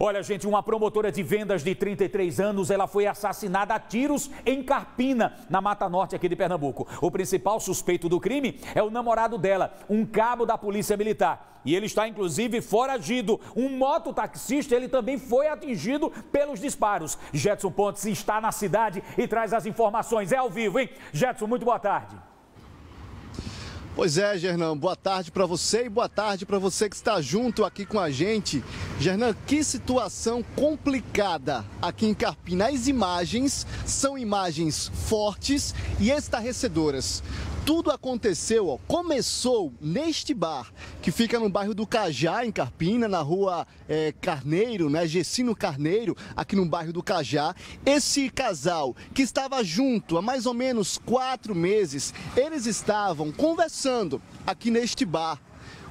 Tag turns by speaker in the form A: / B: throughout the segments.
A: Olha, gente, uma promotora de vendas de 33 anos, ela foi assassinada a tiros em Carpina, na Mata Norte aqui de Pernambuco. O principal suspeito do crime é o namorado dela, um cabo da Polícia Militar. E ele está, inclusive, foragido. Um mototaxista, ele também foi atingido pelos disparos. Jetson Pontes está na cidade e traz as informações. É ao vivo, hein? Jetson, muito boa tarde.
B: Pois é, Gernão, boa tarde para você e boa tarde para você que está junto aqui com a gente. Gernão, que situação complicada aqui em Carpina. As imagens são imagens fortes e estarrecedoras tudo aconteceu, ó, começou neste bar, que fica no bairro do Cajá, em Carpina, na rua é, Carneiro, né, Gessino Carneiro, aqui no bairro do Cajá. Esse casal, que estava junto há mais ou menos quatro meses, eles estavam conversando aqui neste bar,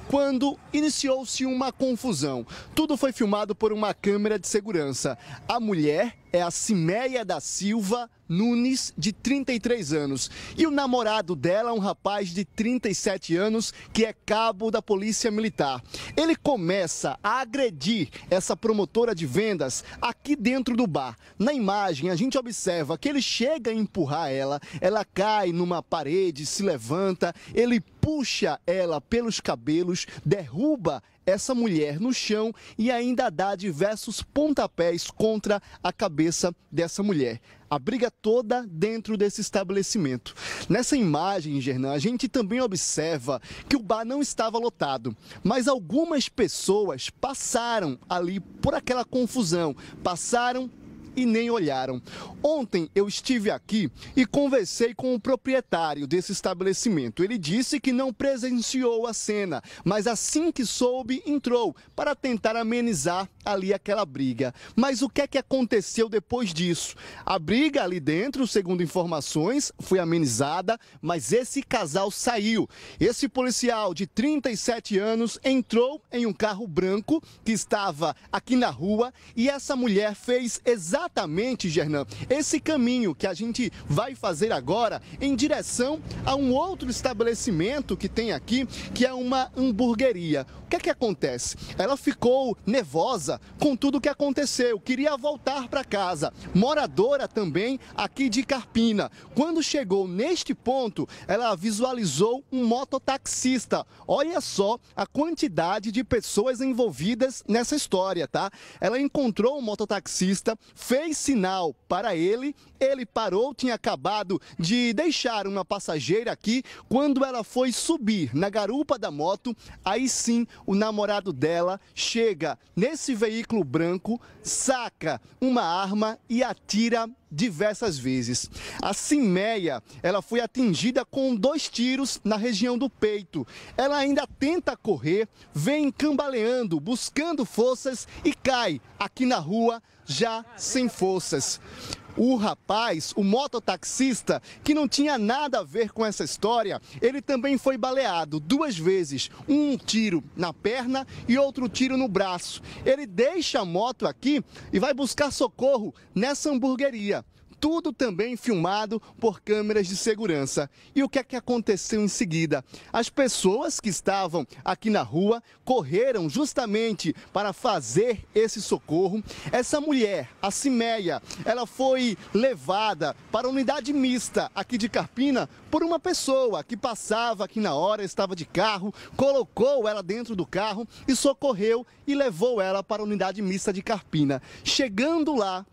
B: quando iniciou-se uma confusão. Tudo foi filmado por uma câmera de segurança. A mulher é a Cimeia da Silva Nunes, de 33 anos. E o namorado dela, é um rapaz de 37 anos, que é cabo da Polícia Militar. Ele começa a agredir essa promotora de vendas aqui dentro do bar. Na imagem, a gente observa que ele chega a empurrar ela, ela cai numa parede, se levanta, ele puxa ela pelos cabelos, derruba essa mulher no chão e ainda dá diversos pontapés contra a cabeça dessa mulher. A briga toda dentro desse estabelecimento. Nessa imagem, Gernan, a gente também observa que o bar não estava lotado, mas algumas pessoas passaram ali por aquela confusão, passaram e nem olharam. Ontem eu estive aqui e conversei com o proprietário desse estabelecimento. Ele disse que não presenciou a cena, mas assim que soube, entrou para tentar amenizar ali aquela briga. Mas o que é que aconteceu depois disso? A briga ali dentro, segundo informações, foi amenizada, mas esse casal saiu. Esse policial de 37 anos entrou em um carro branco que estava aqui na rua e essa mulher fez exatamente, Gernan, esse caminho que a gente vai fazer agora em direção a um outro estabelecimento que tem aqui, que é uma hamburgueria. O que é que acontece? Ela ficou nervosa casa com tudo o que aconteceu, queria voltar para casa. Moradora também aqui de Carpina. Quando chegou neste ponto, ela visualizou um mototaxista. Olha só a quantidade de pessoas envolvidas nessa história, tá? Ela encontrou um mototaxista, fez sinal para ele, ele parou, tinha acabado de deixar uma passageira aqui. Quando ela foi subir na garupa da moto, aí sim o namorado dela chega nesse veículo branco, saca uma arma e atira diversas vezes. A Cimeia, ela foi atingida com dois tiros na região do peito. Ela ainda tenta correr, vem cambaleando, buscando forças e cai aqui na rua já sem forças. O rapaz, o mototaxista, que não tinha nada a ver com essa história, ele também foi baleado duas vezes, um tiro na perna e outro tiro no braço. Ele deixa a moto aqui e vai buscar socorro nessa hamburgueria tudo também filmado por câmeras de segurança. E o que é que aconteceu em seguida? As pessoas que estavam aqui na rua correram justamente para fazer esse socorro. Essa mulher, a Cimeia, ela foi levada para a unidade mista aqui de Carpina por uma pessoa que passava aqui na hora, estava de carro, colocou ela dentro do carro e socorreu e levou ela para a unidade mista de Carpina. Chegando lá,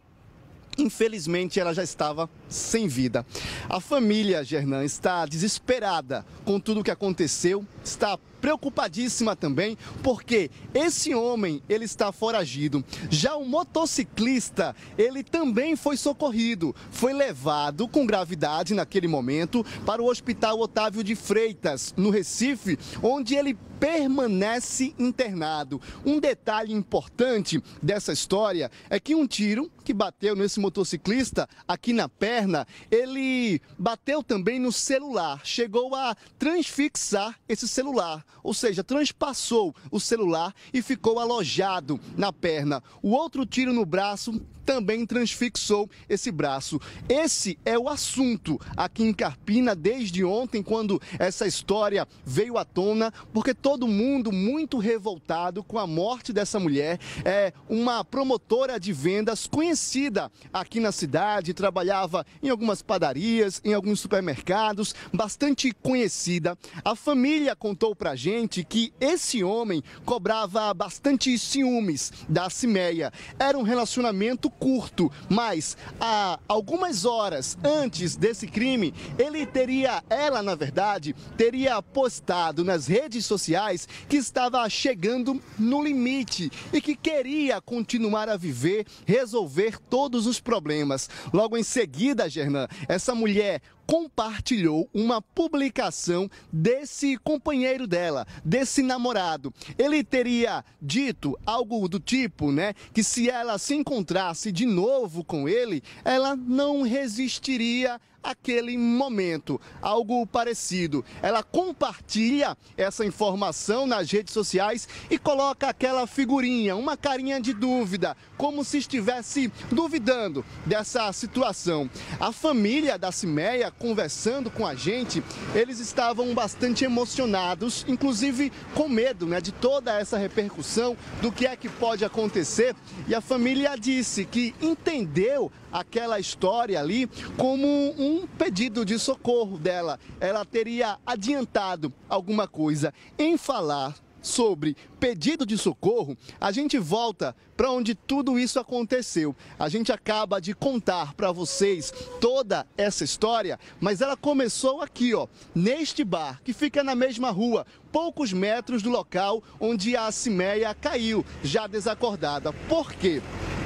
B: Infelizmente, ela já estava sem vida. A família Gernan está desesperada com tudo o que aconteceu, está preocupadíssima também, porque esse homem, ele está foragido. Já o motociclista, ele também foi socorrido, foi levado com gravidade naquele momento para o Hospital Otávio de Freitas, no Recife, onde ele permanece internado. Um detalhe importante dessa história é que um tiro que bateu nesse motociclista aqui na perna, ele bateu também no celular, chegou a transfixar esse celular ou seja, transpassou o celular e ficou alojado na perna. O outro tiro no braço também transfixou esse braço. Esse é o assunto aqui em Carpina desde ontem, quando essa história veio à tona, porque todo mundo muito revoltado com a morte dessa mulher. É uma promotora de vendas conhecida aqui na cidade, trabalhava em algumas padarias, em alguns supermercados, bastante conhecida. A família contou pra gente que esse homem cobrava bastante ciúmes da Cimeia. Era um relacionamento curto, mas há algumas horas antes desse crime, ele teria, ela na verdade, teria postado nas redes sociais que estava chegando no limite e que queria continuar a viver, resolver todos os problemas. Logo em seguida, Gernan, essa mulher compartilhou uma publicação desse companheiro dela, desse namorado. Ele teria dito algo do tipo, né, que se ela se encontrasse de novo com ele, ela não resistiria aquele momento, algo parecido. Ela compartilha essa informação nas redes sociais e coloca aquela figurinha, uma carinha de dúvida, como se estivesse duvidando dessa situação. A família da Cimeia, conversando com a gente, eles estavam bastante emocionados, inclusive com medo né, de toda essa repercussão, do que é que pode acontecer. E a família disse que entendeu aquela história ali como um um pedido de socorro dela. Ela teria adiantado alguma coisa. Em falar sobre pedido de socorro, a gente volta para onde tudo isso aconteceu. A gente acaba de contar para vocês toda essa história, mas ela começou aqui, ó, neste bar que fica na mesma rua, poucos metros do local onde a Cimeia caiu, já desacordada. Por quê?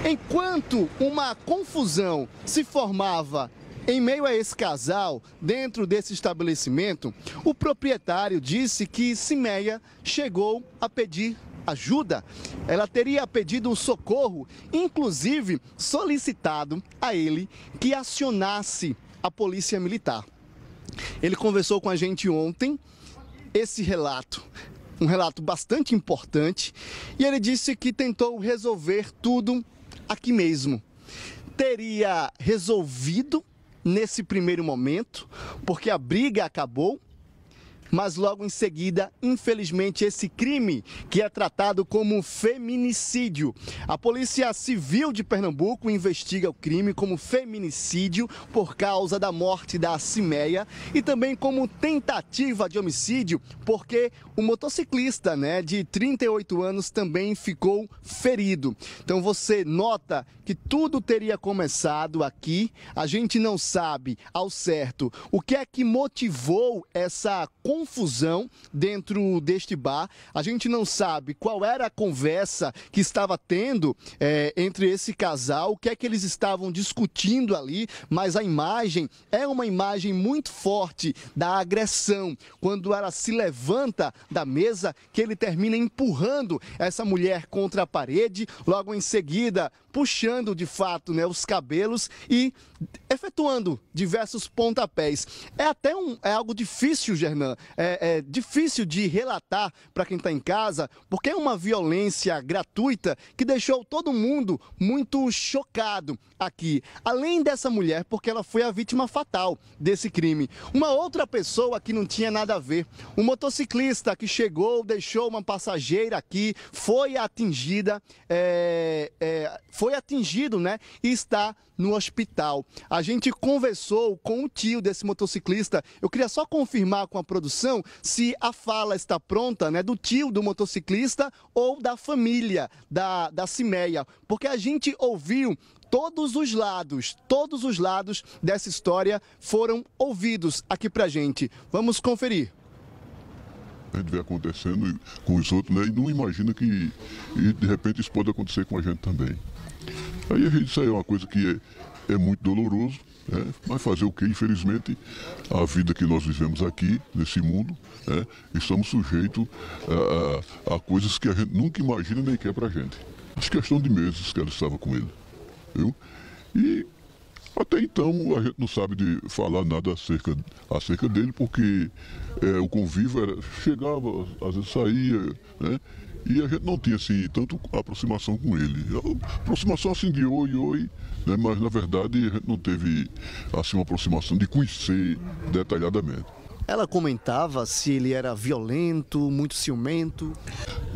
B: Enquanto uma confusão se formava em meio a esse casal, dentro desse estabelecimento, o proprietário disse que Simeia chegou a pedir ajuda. Ela teria pedido um socorro, inclusive solicitado a ele que acionasse a polícia militar. Ele conversou com a gente ontem esse relato, um relato bastante importante, e ele disse que tentou resolver tudo aqui mesmo. Teria resolvido nesse primeiro momento, porque a briga acabou mas logo em seguida, infelizmente, esse crime que é tratado como feminicídio. A Polícia Civil de Pernambuco investiga o crime como feminicídio por causa da morte da Cimeia e também como tentativa de homicídio, porque o motociclista, né, de 38 anos também ficou ferido. Então você nota que tudo teria começado aqui. A gente não sabe ao certo o que é que motivou essa confusão dentro deste bar. A gente não sabe qual era a conversa que estava tendo é, entre esse casal, o que é que eles estavam discutindo ali, mas a imagem é uma imagem muito forte da agressão. Quando ela se levanta da mesa, que ele termina empurrando essa mulher contra a parede, logo em seguida puxando de fato né, os cabelos e efetuando diversos pontapés. É até um, é algo difícil, Gernan, é, é difícil de relatar para quem está em casa, porque é uma violência gratuita que deixou todo mundo muito chocado aqui. Além dessa mulher, porque ela foi a vítima fatal desse crime. Uma outra pessoa que não tinha nada a ver, um motociclista que chegou, deixou uma passageira aqui, foi atingida, é, é, foi atingido, né? E está no hospital. A gente conversou com o tio desse motociclista. Eu queria só confirmar com a produção se a fala está pronta, né, do tio do motociclista ou da família da, da Cimeia, porque a gente ouviu todos os lados, todos os lados dessa história foram ouvidos aqui pra gente. Vamos conferir.
C: A gente vê acontecendo com os outros, né? E não imagina que e de repente isso pode acontecer com a gente também. Aí a gente, saiu é uma coisa que é é muito doloroso, né? mas fazer o que? Infelizmente, a vida que nós vivemos aqui, nesse mundo, né? estamos sujeitos a, a, a, coisas que a gente nunca imagina nem quer para a gente. Acho questão de meses que ela estava com ele. Viu? E até então a gente não sabe de falar nada acerca, acerca dele, porque é, o convívio era, chegava, às vezes saía, né? E a gente não tinha, assim, tanto aproximação com ele. aproximação, assim, de oi, oi, né? mas, na verdade, a gente não teve, assim, uma aproximação de conhecer detalhadamente.
B: Ela comentava se ele era violento, muito ciumento.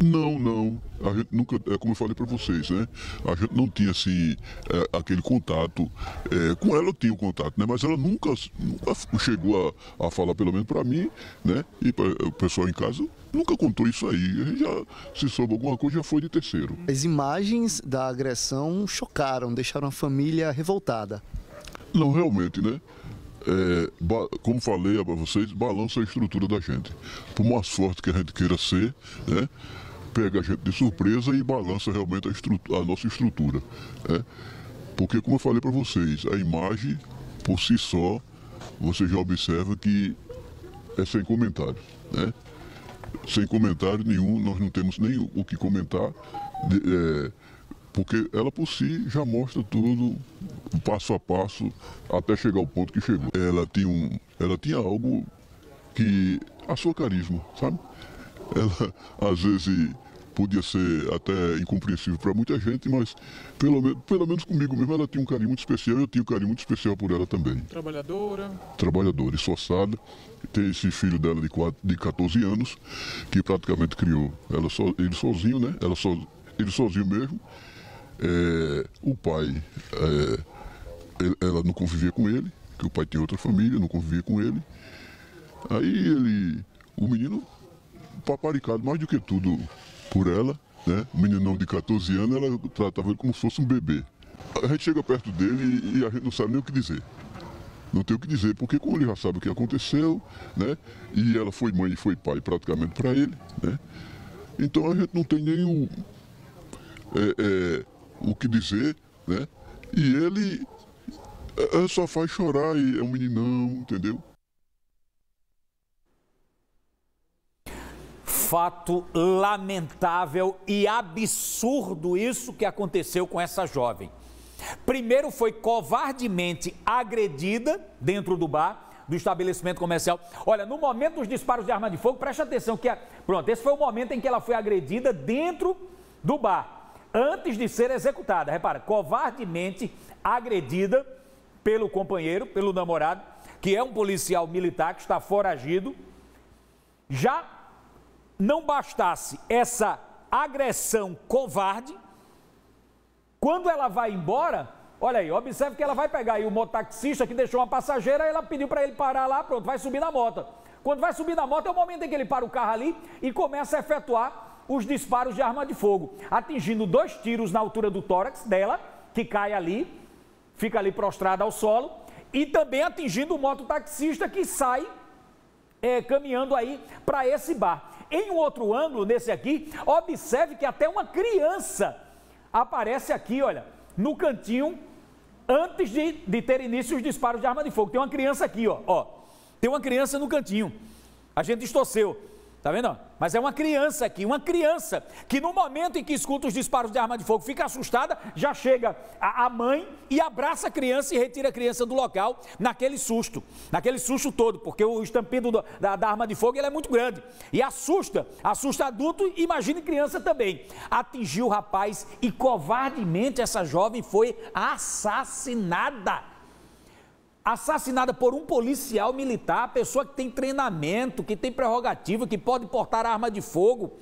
B: Não, não. A gente nunca, é, como eu falei para vocês, né? A gente não
C: tinha assim, é, aquele contato. É, com ela eu tinha o contato, né? Mas ela nunca, nunca chegou a, a falar, pelo menos para mim, né? E para o pessoal em casa, nunca
B: contou isso aí. Já se soube alguma coisa, já foi de terceiro. As imagens da agressão chocaram, deixaram a família revoltada.
C: Não, realmente, né? É, como falei para vocês, balança a estrutura da gente. Por mais forte que a gente queira ser, né? pega a gente de surpresa e balança realmente a, a nossa estrutura. Né? Porque, como eu falei para vocês, a imagem por si só, você já observa que é sem comentário. Né? Sem comentário nenhum, nós não temos nem o que comentar, de, é, porque ela por si já mostra tudo passo a passo até chegar ao ponto que chegou. Ela tinha, um, ela tinha algo que. a sua carisma, sabe? Ela às vezes podia ser até incompreensível para muita gente, mas pelo, pelo menos comigo mesmo ela tinha um carinho muito especial, eu tinha um carinho muito especial por ela também. Trabalhadora? Trabalhadora, esforçada. Tem esse filho dela de, de 14 anos, que praticamente criou ela so, ele sozinho, né? Ela so, ele sozinho mesmo. É, o pai, é, ele, ela não convivia com ele, que o pai tinha outra família, não convivia com ele. Aí ele, o menino paparicado mais do que tudo por ela, né? Um meninão de 14 anos, ela tratava ele como se fosse um bebê. A gente chega perto dele e, a gente não sabe nem o que dizer. Não tem o que dizer, porque como ele já sabe o que aconteceu, né? E ela foi mãe e foi pai praticamente para ele, né? Então a gente não tem nem o, é, é, o que dizer, né? E ele é, só faz chorar e é um meninão, entendeu?
A: fato lamentável e absurdo isso que aconteceu com essa jovem. Primeiro foi covardemente agredida dentro do bar, do estabelecimento comercial. Olha, no momento dos disparos de arma de fogo, preste atenção que a... pronto, esse foi o momento em que ela foi agredida dentro do bar, antes de ser executada. Repara, covardemente agredida pelo companheiro, pelo namorado, que é um policial militar que está foragido. Já não bastasse essa agressão covarde, quando ela vai embora, olha aí, observe que ela vai pegar aí o mototaxista que deixou uma passageira, ela pediu para ele parar lá, pronto, vai subir na moto. Quando vai subir na moto é o momento em que ele para o carro ali e começa a efetuar os disparos de arma de fogo, atingindo dois tiros na altura do tórax dela, que cai ali, fica ali prostrada ao solo, e também atingindo o mototaxista que sai é, caminhando aí para esse bar. Em um outro ângulo, nesse aqui, observe que até uma criança aparece aqui, olha, no cantinho, antes de, de ter início os disparos de arma de fogo. Tem uma criança aqui, ó, ó. Tem uma criança no cantinho. A gente distorceu. Tá vendo? Mas é uma criança aqui, uma criança que no momento em que escuta os disparos de arma de fogo fica assustada, já chega a, a mãe e abraça a criança e retira a criança do local naquele susto, naquele susto todo, porque o estampido do, da, da, arma de fogo é muito grande e assusta, assusta adulto e imagine criança também. Atingiu o rapaz e covardemente essa jovem foi assassinada assassinada por um policial militar, pessoa que tem treinamento, que tem prerrogativa, que pode portar arma de fogo,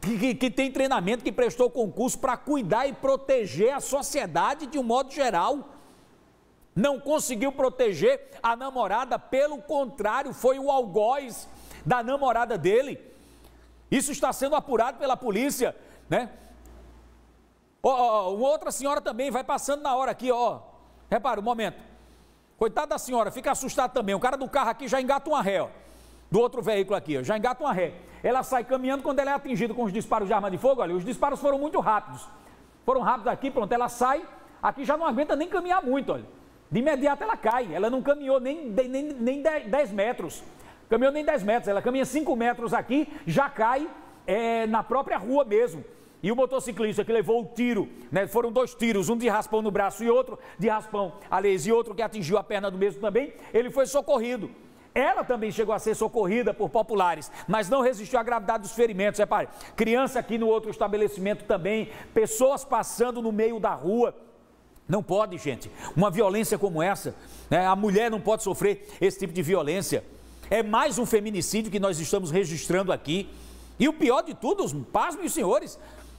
A: que, que, tem treinamento, que prestou concurso para cuidar e proteger a sociedade de um modo geral. Não conseguiu proteger a namorada, pelo contrário, foi o algoz da namorada dele. Isso está sendo apurado pela polícia, né? Oh, oh, uma outra senhora também vai passando na hora aqui, ó. Oh. Repara, um momento. Coitada da senhora, fica assustada também. O cara do carro aqui já engata uma ré, ó, do outro veículo aqui, ó, já engata uma ré. Ela sai caminhando quando ela é atingida com os disparos de arma de fogo. Olha, os disparos foram muito rápidos. Foram rápidos aqui, pronto, ela sai. Aqui já não aguenta nem caminhar muito, olha. De imediato ela cai. Ela não caminhou nem, nem, nem 10 metros. Caminhou nem 10 metros. Ela caminha 5 metros aqui, já cai é, na própria rua mesmo. E o motociclista que levou o tiro, né, foram dois tiros, um de raspão no braço e outro de raspão, aliás, e outro que atingiu a perna do mesmo também, ele foi socorrido. Ela também chegou a ser socorrida por populares, mas não resistiu à gravidade dos ferimentos. Repare, criança aqui no outro estabelecimento também, pessoas passando no meio da rua. Não pode, gente. Uma violência como essa, né? a mulher não pode sofrer esse tipo de violência. É mais um feminicídio que nós estamos registrando aqui. E o pior de tudo, pasmem os senhores,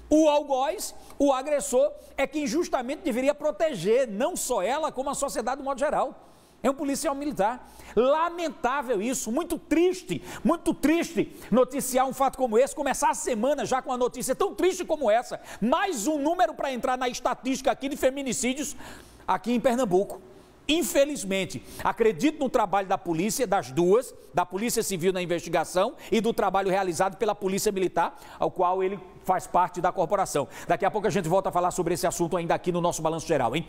A: o algoz, o agressor, é quem justamente deveria proteger não só ela, como a sociedade de modo geral. É um policial militar. Lamentável isso, muito triste, muito triste noticiar um fato como esse, começar a semana já com uma notícia tão triste como essa. Mais um número para entrar na estatística aqui de feminicídios aqui em Pernambuco. Infelizmente, acredito no trabalho da polícia, das duas, da Polícia Civil na investigação e do trabalho realizado pela Polícia Militar, ao qual ele faz parte da corporação. Daqui a pouco a gente volta a falar sobre esse assunto ainda aqui no nosso Balanço Geral, hein?